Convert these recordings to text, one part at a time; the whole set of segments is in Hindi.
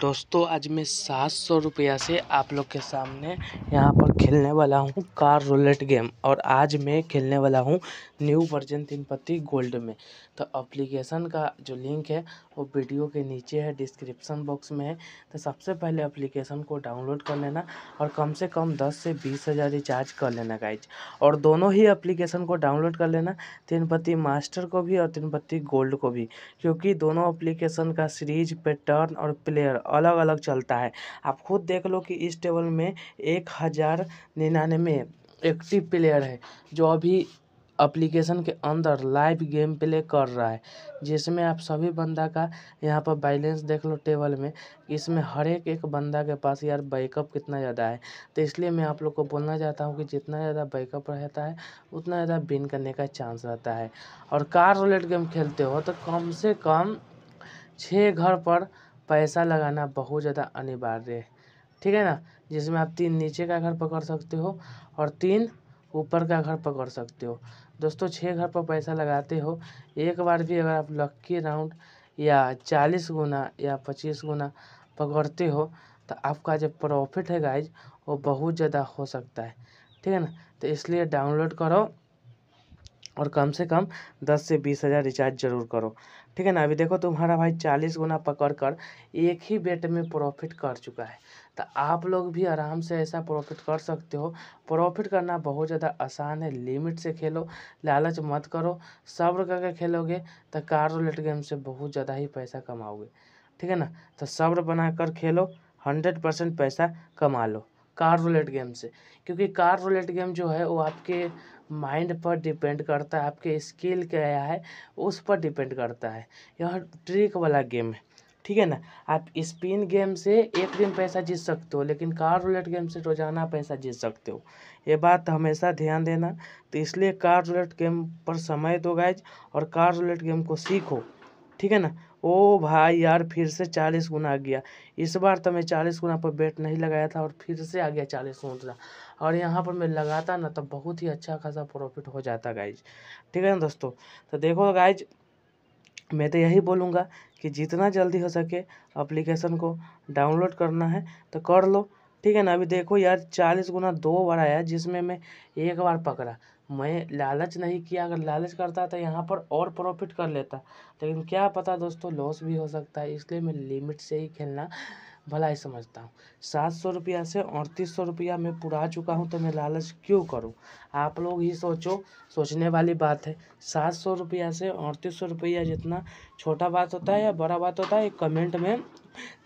दोस्तों आज मैं सात सौ रुपया से आप लोग के सामने यहाँ पर खेलने वाला हूँ कार रोलेट गेम और आज मैं खेलने वाला हूँ न्यू वर्जन तीन पत्ती गोल्ड में तो एप्लीकेशन का जो लिंक है वो वीडियो के नीचे है डिस्क्रिप्शन बॉक्स में है तो सबसे पहले एप्लीकेशन को डाउनलोड कर लेना और कम से कम दस से बीस हज़ार रिचार्ज कर लेना गाइज और दोनों ही अप्लीकेशन को डाउनलोड कर लेना तीन पत्ती मास्टर को भी और तीन पत्ती गोल्ड को भी क्योंकि दोनों अप्लीकेशन का सीरीज पैटर्न और प्लेयर अलग अलग चलता है आप खुद देख लो कि इस टेबल में एक हज़ार निन्यानवे एक्टिव प्लेयर है जो अभी अप्लीकेशन के अंदर लाइव गेम प्ले कर रहा है जिसमें आप सभी बंदा का यहाँ पर बैलेंस देख लो टेबल में इसमें हर एक एक बंदा के पास यार बैकअप कितना ज़्यादा है तो इसलिए मैं आप लोग को बोलना चाहता हूँ कि जितना ज़्यादा बैकअप रहता है उतना ज़्यादा बिन करने का चांस रहता है और कार रोलेट गेम खेलते हो तो कम से कम छः घर पर पैसा लगाना बहुत ज़्यादा अनिवार्य है ठीक है ना जिसमें आप तीन नीचे का घर पकड़ सकते हो और तीन ऊपर का घर पकड़ सकते हो दोस्तों छः घर पर पैसा लगाते हो एक बार भी अगर आप लक्की राउंड या चालीस गुना या पच्चीस गुना पकड़ते हो तो आपका जो प्रॉफिट है गाइज वो बहुत ज़्यादा हो सकता है ठीक है ना तो इसलिए डाउनलोड करो और कम से कम दस से बीस हज़ार रिचार्ज ज़रूर करो ठीक है ना अभी देखो तुम्हारा भाई चालीस गुना पकड़ कर एक ही बेट में प्रॉफिट कर चुका है तो आप लोग भी आराम से ऐसा प्रॉफिट कर सकते हो प्रॉफिट करना बहुत ज़्यादा आसान है लिमिट से खेलो लालच मत करो सब्र करके खेलोगे तो कार रोलेट गेम से बहुत ज़्यादा ही पैसा कमाओगे ठीक है ना तो सब्र बना कर खेलो हंड्रेड परसेंट पैसा कमा लो कार रोलेट गेम से क्योंकि कार रोलेट गेम जो है वो आपके माइंड पर डिपेंड करता है आपके स्किल क्या है उस पर डिपेंड करता है यह ट्रिक वाला गेम है ठीक है ना आप स्पिन गेम से एक दिन पैसा जीत सकते हो लेकिन कार रोलेट गेम से रोजाना पैसा जीत सकते हो ये बात हमेशा ध्यान देना तो इसलिए कार रोलेट गेम पर समय दो गाइज और कार रोलेट गेम को सीखो ठीक है ना ओ भाई यार फिर से चालीस गुना आ गया इस बार तो मैं चालीस गुना पर बेट नहीं लगाया था और फिर से आ गया चालीस गुना और यहाँ पर मैं लगाता ना तो बहुत ही अच्छा खासा प्रॉफिट हो जाता गाइज ठीक है ना दोस्तों तो देखो गाइज मैं तो यही बोलूँगा कि जितना जल्दी हो सके अप्लीकेशन को डाउनलोड करना है तो कर लो ठीक है ना अभी देखो यार चालीस गुना दो बार आया जिसमें मैं एक बार पकड़ा मैं लालच नहीं किया अगर लालच करता तो यहाँ पर और प्रॉफिट कर लेता लेकिन क्या पता दोस्तों लॉस भी हो सकता है इसलिए मैं लिमिट से ही खेलना भला ही समझता हूँ सात सौ रुपया से अड़तीस सौ रुपया मैं पुरा चुका हूँ तो मैं लालच क्यों करूँ आप लोग ही सोचो सोचने वाली बात है सात सौ रुपया से अड़तीस सौ रुपया जितना छोटा बात होता है या बड़ा बात होता है कमेंट में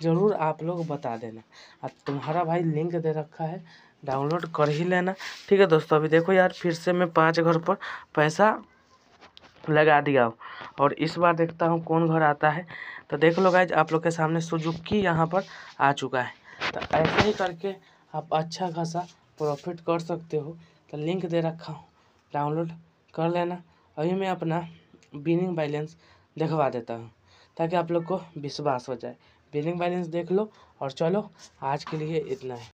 ज़रूर आप लोग बता देना अब तुम्हारा भाई लिंक दे रखा है डाउनलोड कर ही लेना ठीक है दोस्तों अभी देखो यार फिर से मैं पाँच घर पर पैसा लगा दिया हूँ और इस बार देखता हूँ कौन घर आता है तो देख लो गाइज आप लोग के सामने सुजुकी यहाँ पर आ चुका है तो ऐसे ही करके आप अच्छा खासा प्रॉफिट कर सकते हो तो लिंक दे रखा हूँ डाउनलोड कर लेना अभी मैं अपना बिनिंग बैलेंस देखवा देता हूँ ताकि आप लोग को विश्वास हो जाए बिलिंग बैलेंस देख लो और चलो आज के लिए इतना है